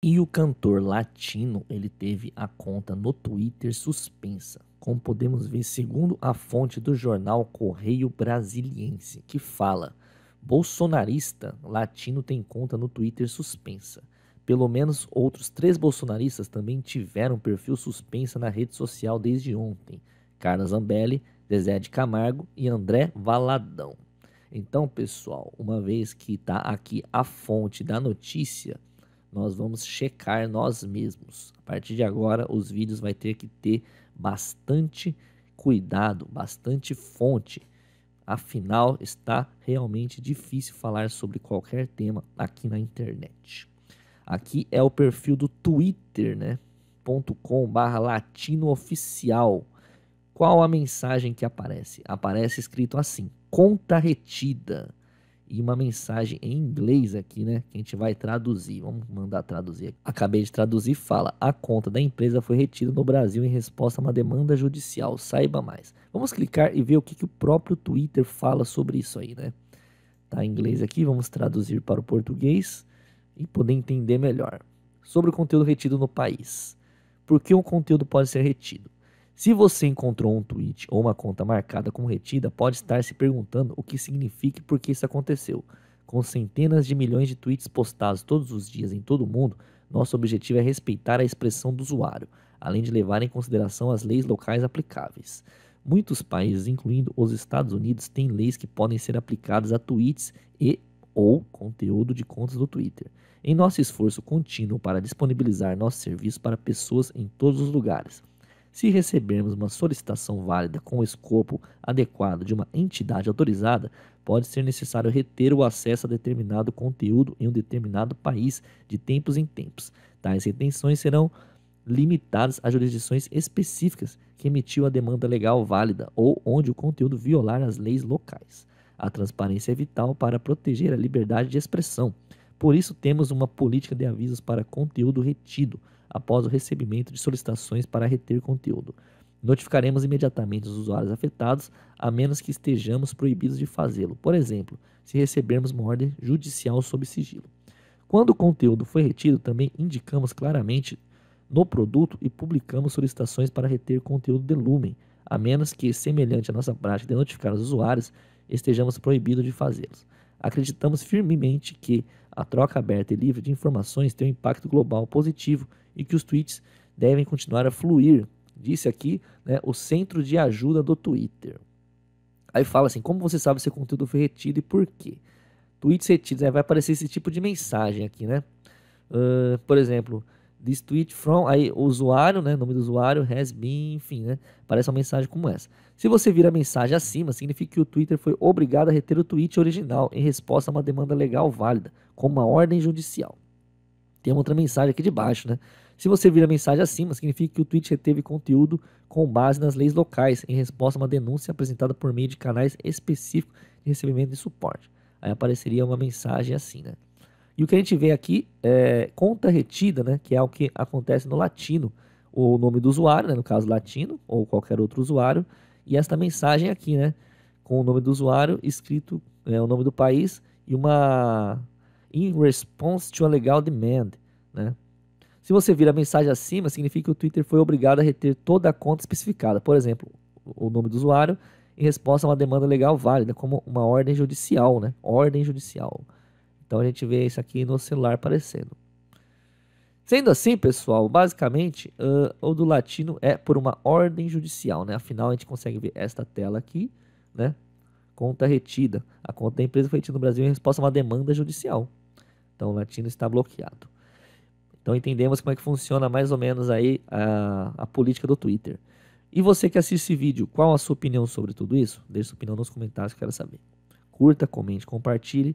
E o cantor latino, ele teve a conta no Twitter suspensa, como podemos ver segundo a fonte do jornal Correio Brasiliense, que fala: "Bolsonarista latino tem conta no Twitter suspensa". Pelo menos outros três bolsonaristas também tiveram perfil suspensa na rede social desde ontem: Carla Zambelli, Zezé de Camargo e André Valadão. Então, pessoal, uma vez que está aqui a fonte da notícia, nós vamos checar nós mesmos. A partir de agora, os vídeos vai ter que ter bastante cuidado, bastante fonte. Afinal, está realmente difícil falar sobre qualquer tema aqui na internet. Aqui é o perfil do Twitter, né? .com/barra latinooficial. Qual a mensagem que aparece? Aparece escrito assim: conta retida e uma mensagem em inglês aqui, né? Que a gente vai traduzir. Vamos mandar traduzir Acabei de traduzir, fala. A conta da empresa foi retida no Brasil em resposta a uma demanda judicial. Saiba mais. Vamos clicar e ver o que, que o próprio Twitter fala sobre isso aí, né? Tá em inglês aqui, vamos traduzir para o português e poder entender melhor. Sobre o conteúdo retido no país. Por que um conteúdo pode ser retido? Se você encontrou um tweet ou uma conta marcada como retida, pode estar se perguntando o que significa e por que isso aconteceu. Com centenas de milhões de tweets postados todos os dias em todo o mundo, nosso objetivo é respeitar a expressão do usuário, além de levar em consideração as leis locais aplicáveis. Muitos países, incluindo os Estados Unidos, têm leis que podem ser aplicadas a tweets e ou conteúdo de contas do Twitter. Em nosso esforço contínuo para disponibilizar nosso serviço para pessoas em todos os lugares, se recebermos uma solicitação válida com o escopo adequado de uma entidade autorizada, pode ser necessário reter o acesso a determinado conteúdo em um determinado país de tempos em tempos. Tais retenções serão limitadas a jurisdições específicas que emitiu a demanda legal válida ou onde o conteúdo violar as leis locais. A transparência é vital para proteger a liberdade de expressão por isso, temos uma política de avisos para conteúdo retido após o recebimento de solicitações para reter conteúdo. Notificaremos imediatamente os usuários afetados, a menos que estejamos proibidos de fazê-lo, por exemplo, se recebermos uma ordem judicial sob sigilo. Quando o conteúdo foi retido, também indicamos claramente no produto e publicamos solicitações para reter conteúdo de Lumen, a menos que, semelhante à nossa prática de notificar os usuários, estejamos proibidos de fazê-los. Acreditamos firmemente que a troca aberta e livre de informações tem um impacto global positivo e que os tweets devem continuar a fluir, disse aqui né, o Centro de Ajuda do Twitter. Aí fala assim: como você sabe se o conteúdo foi retido e por quê? Tweets retidos, né, vai aparecer esse tipo de mensagem aqui, né? Uh, por exemplo, This tweet from, aí o usuário, né, nome do usuário, has been, enfim, né, aparece uma mensagem como essa. Se você vira a mensagem acima, significa que o Twitter foi obrigado a reter o tweet original em resposta a uma demanda legal válida, como uma ordem judicial. Tem outra mensagem aqui de baixo, né? Se você vira a mensagem acima, significa que o tweet reteve conteúdo com base nas leis locais, em resposta a uma denúncia apresentada por meio de canais específicos de recebimento de suporte. Aí apareceria uma mensagem assim, né? E o que a gente vê aqui é conta retida, né, que é o que acontece no latino, o nome do usuário, né, no caso latino, ou qualquer outro usuário, e esta mensagem aqui, né, com o nome do usuário escrito, é o nome do país e uma in response to a legal demand, né. Se você vir a mensagem acima, significa que o Twitter foi obrigado a reter toda a conta especificada. Por exemplo, o nome do usuário em resposta a uma demanda legal válida, como uma ordem judicial, né? Ordem judicial. Então a gente vê isso aqui no celular aparecendo. Sendo assim, pessoal, basicamente uh, o do latino é por uma ordem judicial, né? Afinal, a gente consegue ver esta tela aqui, né? Conta retida. A conta da empresa foi retida no Brasil em resposta a uma demanda judicial. Então, o latino está bloqueado. Então, entendemos como é que funciona mais ou menos aí a, a política do Twitter. E você que assiste esse vídeo, qual a sua opinião sobre tudo isso? Deixe sua opinião nos comentários, quero saber. Curta, comente, compartilhe